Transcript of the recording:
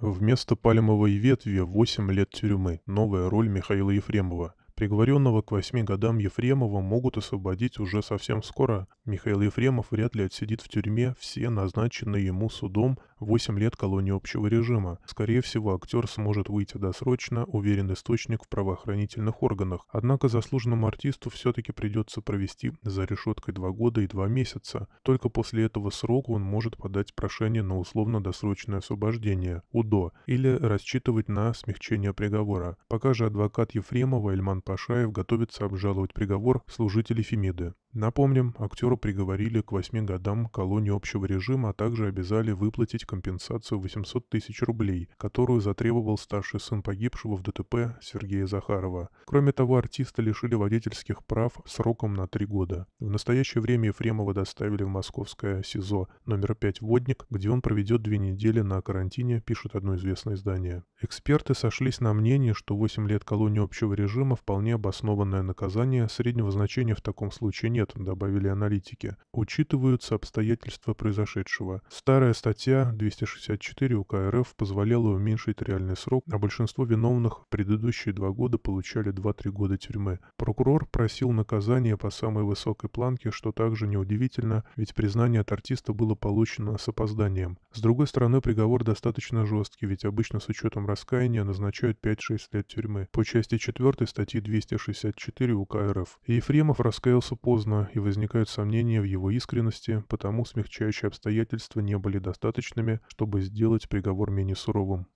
Вместо пальмовой ветви 8 лет тюрьмы. Новая роль Михаила Ефремова. Приговоренного к восьми годам Ефремова могут освободить уже совсем скоро. Михаил Ефремов вряд ли отсидит в тюрьме все назначенные ему судом 8 лет колонии общего режима. Скорее всего, актер сможет выйти досрочно, уверен источник в правоохранительных органах. Однако заслуженному артисту все-таки придется провести за решеткой два года и два месяца. Только после этого срока он может подать прошение на условно-досрочное освобождение, УДО, или рассчитывать на смягчение приговора. Пока же адвокат Ефремова Эльман Пашаев готовится обжаловать приговор служителей Фемиды. Напомним, актера приговорили к 8 годам колонии общего режима, а также обязали выплатить компенсацию 800 тысяч рублей, которую затребовал старший сын погибшего в ДТП Сергея Захарова. Кроме того, артиста лишили водительских прав сроком на три года. В настоящее время Ефремова доставили в московское СИЗО номер 5 «Водник», где он проведет две недели на карантине, пишет одно известное издание. Эксперты сошлись на мнении, что 8 лет колонии общего режима вполне обоснованное наказание, среднего значения в таком случае нет, добавили аналитики. Учитываются обстоятельства произошедшего. Старая статья 264 УК РФ позволяла уменьшить реальный срок, а большинство виновных в предыдущие два года получали 2-3 года тюрьмы. Прокурор просил наказание по самой высокой планке, что также неудивительно, ведь признание от артиста было получено с опозданием. С другой стороны, приговор достаточно жесткий, ведь обычно с учетом раскаяния назначают 5-6 лет тюрьмы. По части 4 статьи 264 УК РФ. Ефремов раскаялся поздно, поздно, и возникают сомнения в его искренности, потому смягчающие обстоятельства не были достаточными, чтобы сделать приговор менее суровым.